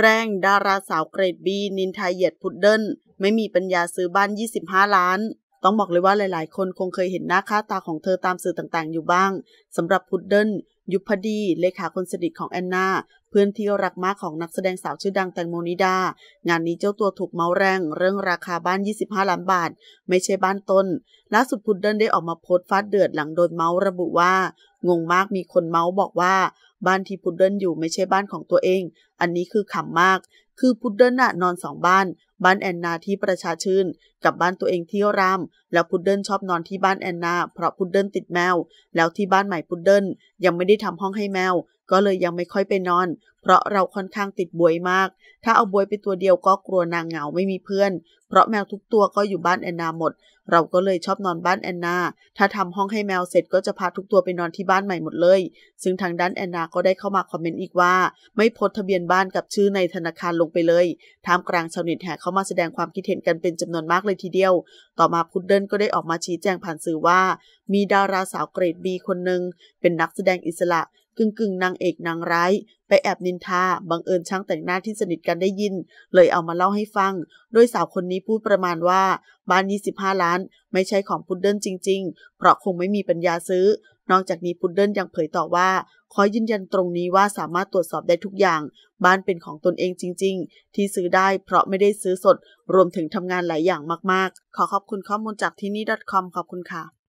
แรงดาราสาวเกรดบี นินทาเหยียดพุดเดิ้ลไม่มีปัญญาซื้อบ้าน 25 ล้าน ต้องบอกเลยว่าหลาย ๆ คนคงเคยเห็นหน้าค่าตาของเธอตามสื่อต่างๆอยู่บ้างสำหรับพุดเดิ้ลยุพดีเลขาคนสนิทของแอนนา เพื่อนที่รักมากของนักแสดงสาวชื่อดังแตงโมนิดา งานนี้เจ้าตัวถูกเมาแรง เรื่องราคาบ้าน 25 ล้านบาท ไม่ใช่บ้านต้นล่าสุดพุดเดิ้ลได้ออกมาโพสต์ฟาดเดือดหลังโดนเมาระบุว่า งงมากมีคนเมาบอกว่าบ้านที่พุดเดิลอยู่ไม่ใช่บ้านของตัวเอง อันนี้คือขำมาก คือพุดเดิลน่ะนอนสองบ้าน บ้านแอนนาที่ประชาชื่น กับบ้านตัวเองที่ราม แล้วพุดเดิลชอบนอนที่บ้านแอนนา เพราะพุดเดิลติดแมว แล้วที่บ้านใหม่พุดเดิลยังไม่ได้ทำห้องให้แมว ก็เลยยังไม่ค่อยไปนอนเพราะเราค่อนข้างติดบวยมาก ถ้าเอาบวยไปตัวเดียวก็กลัวนางเหงา ไม่มีเพื่อน เพราะแมวทุกตัวก็อยู่บ้านแอนนาหมด เราก็เลยชอบนอนบ้านแอนนา ถ้าทำห้องให้แมวเสร็จก็จะพาทุกตัวไปนอนที่บ้านใหม่หมดเลย ซึ่งทางด้านแอนนาก็ได้เข้ามาคอมเมนต์อีกว่า ไม่พดทะเบียนบ้านกับชื่อในธนาคารลงไปเลยท่ามกลางชาวเน็ตแห่เข้ามาแสดงความคิดเห็นกันเป็นจำนวนมากเลยทีเดียว ต่อมาพุดเดิลก็ได้ออกมาชี้แจงผ่านสื่อว่า มีดาราสาวเกรดบีคนหนึ่งเป็นนักแสดงอิสระึ่งกึ่งนางเอกนางร้ายไปแอบนินทา บังเอิญช่างแต่งหน้าที่สนิทกันได้ยิน เลยเอามาเล่าให้ฟัง โดยสาวคนนี้พูดประมาณว่า บ้าน 25 ล้านไม่ใช่ของพุดเดิ้ลจริง ๆ เพราะคงไม่มีปัญญาซื้อ นอกจากนี้พุดเดิ้ลยังเผยต่อว่าขอยืนยันตรงนี้ว่าสามารถตรวจสอบได้ทุกอย่าง บ้านเป็นของตนเองจริง ๆ ที่ซื้อได้เพราะไม่ได้ซื้อสด รวมถึงทำงานหลายอย่างมาก ๆ ขอขอบคุณข้อมูลจากที่นี่ .com ขอบคุณค่ะ